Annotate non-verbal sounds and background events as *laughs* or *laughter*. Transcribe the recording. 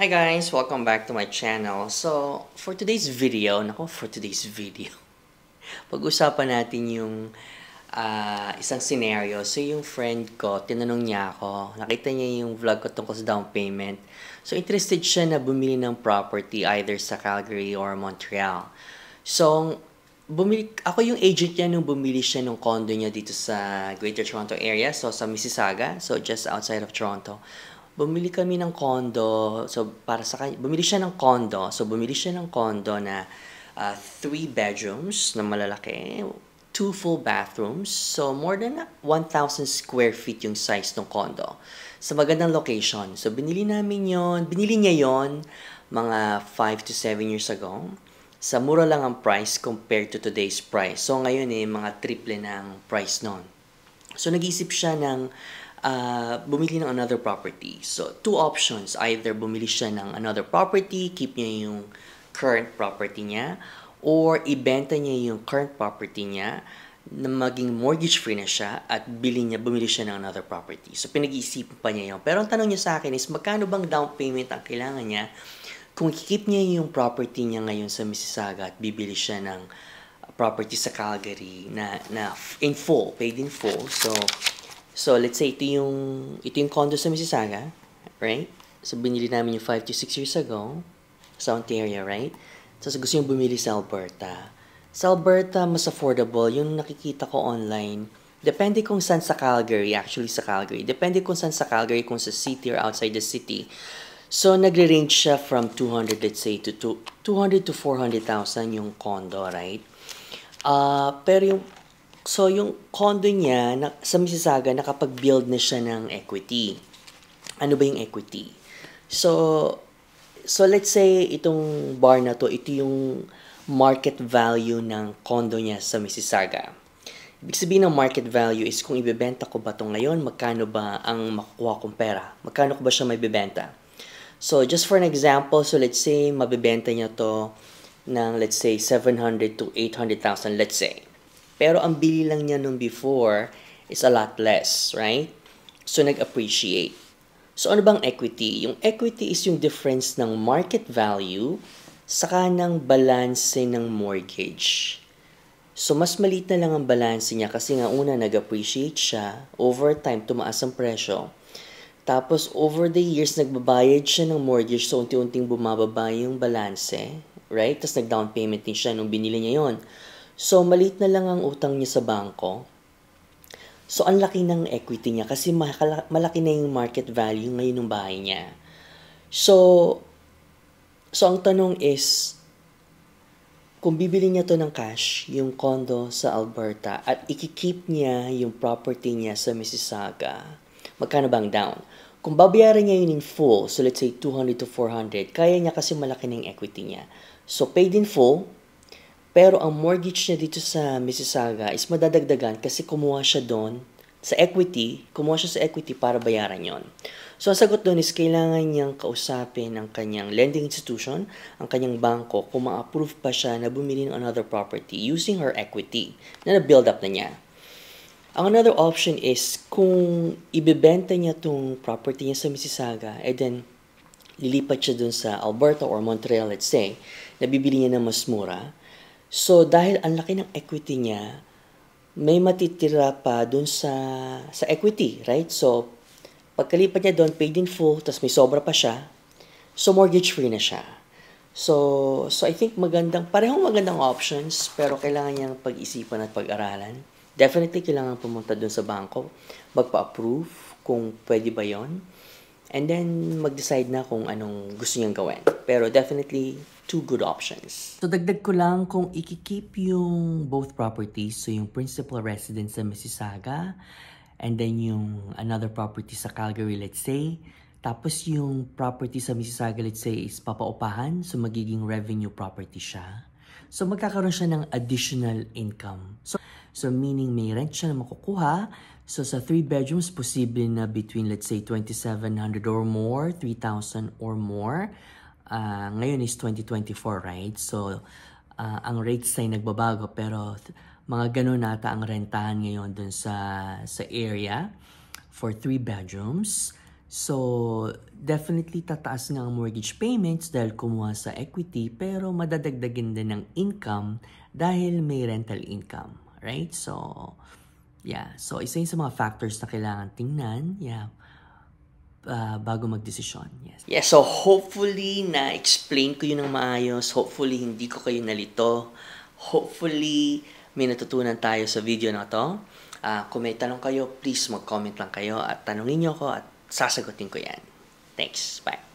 Hi guys! Welcome back to my channel. So, for today's video, nako, for today's video, *laughs* pag-usapan natin yung uh, isang scenario. So, yung friend ko, tinanong niya ako, nakita niya yung vlog ko tungkol sa down payment. So, interested siya na bumili ng property either sa Calgary or Montreal. So, bumili, ako yung agent niya nung bumili siya ng condo niya dito sa Greater Toronto area, so sa Mississauga, so just outside of Toronto bumili kami ng condo. So, para sa kanya, bumili siya ng condo. So, bumili siya ng condo na uh, three bedrooms na malalaki, two full bathrooms. So, more than 1,000 square feet yung size ng condo. Sa magandang location. So, binili namin yon Binili niya yon mga 5 to 7 years ago. Sa mura lang ang price compared to today's price. So, ngayon eh, mga triple ng price noon. So, nag-isip siya ng uh, bumili ng another property. So, two options. Either bumili siya ng another property, keep niya yung current property niya, or ibenta niya yung current property niya na maging mortgage free na siya at bili niya, bumili siya ng another property. So, pinag-iisipan pa niya yun. Pero ang tanong niya sa akin is, magkano bang down payment ang kailangan niya kung kikip niya yung property niya ngayon sa Mississauga at bibili siya ng property sa Calgary na, na in full, paid in full. So, So, let's say ito yung, ito yung condo sa Mississauga, right? So, binili namin yung 5 to 6 years ago sa Ontario, right? Tapos so, gusto yung bumili sa Alberta. Sa Alberta, mas affordable yung nakikita ko online. Depende kung saan sa Calgary, actually sa Calgary. Depende kung saan sa Calgary, kung sa city or outside the city. So, nagre-range siya from 200, let's say, to 200 to 400,000 yung condo, right? Uh, pero yung So, yung condo niya na, sa Mississauga, nakapag-build na siya ng equity. Ano ba yung equity? So, so let's say itong bar na to, ito yung market value ng condo niya sa Mississauga. Ibig sabihin ng market value is kung ibebenta ko ba ito ngayon, magkano ba ang makukuha kong pera? Magkano ko ba siya may bebenta? So, just for an example, so let's say mabebenta niya to ng let's say 700 to 800,000 let's say. Pero ang bili lang niya nung before is a lot less, right? So, nag-appreciate. So, ano bang equity? Yung equity is yung difference ng market value saka ng balanse ng mortgage. So, mas maliit na lang ang balanse niya kasi nga una nag-appreciate siya. Over time, tumaas ang presyo. Tapos, over the years, nagbabayad siya ng mortgage. So, unti-unting bumababa yung balanse. Right? Tapos, nag-down payment din siya nung binili niya yon So, maliit na lang ang utang niya sa bangko. So, ang laki ng equity niya kasi malaki na yung market value ngayon ng bahay niya. So, so ang tanong is, kung bibili niya to ng cash, yung condo sa Alberta, at ikikip niya yung property niya sa Mississauga, magkano bang down? Kung babayaran niya yun in full, so let's say 200 to 400, kaya niya kasi malaki ng equity niya. So paid in full, pero ang mortgage niya dito sa Mississauga is madadagdagan kasi kumuha siya doon sa equity, kumuha siya sa equity para bayaran yon. So, ang sagot doon is kailangan niyang kausapin ang kanyang lending institution, ang kanyang bangko, kung ma-approve pa siya na bumili ng another property using her equity na na-build up na niya. Ang another option is kung ibebenta niya tong property niya sa Mississauga and eh then lilipat siya doon sa Alberta or Montreal, let's say, nabibili niya na mas mura, So dahil ang laki ng equity niya, may matitira pa doon sa sa equity, right? So pagkalipat niya doon, paid in full, tapos may sobra pa siya. So mortgage free na siya. So so I think magandang parehong magandang options pero kailangan niyang pag-isipan at pag-aralan. Definitely kailangan pumunta doon sa bangko, magpa-approve kung pwede ba 'yon. And then mag-decide na kung anong gusto niyang gawin. Pero definitely two good options. So dagdag ko lang kung ikikip yung both properties, so yung principal residence sa Mississauga, and then yung another property sa Calgary, let's say, tapos yung property sa Mississauga, let's say, is papaupahan, so magiging revenue property siya. So magkakaroon siya ng additional income. So, so meaning may rent siya na makukuha. So sa 3 bedrooms, posible na between let's say 2,700 or more, 3,000 or more uh, ngayon is 2024, right? So, uh, ang rates ay nagbabago pero mga ganun nata ang rentahan ngayon dun sa, sa area for 3 bedrooms. So, definitely tataas nga ang mortgage payments dahil kumuha sa equity pero madadagdagan din ng income dahil may rental income, right? So, yeah. So, isa yun sa mga factors na kailangan tingnan. Yeah uh, bago magdesisyon. Yes. Yeah, so hopefully na-explain ko yun ng maayos. Hopefully hindi ko kayo nalito. Hopefully may natutunan tayo sa video na to. Uh, kung may tanong kayo, please mag-comment lang kayo at tanungin niyo ako at sasagutin ko yan. Thanks. Bye.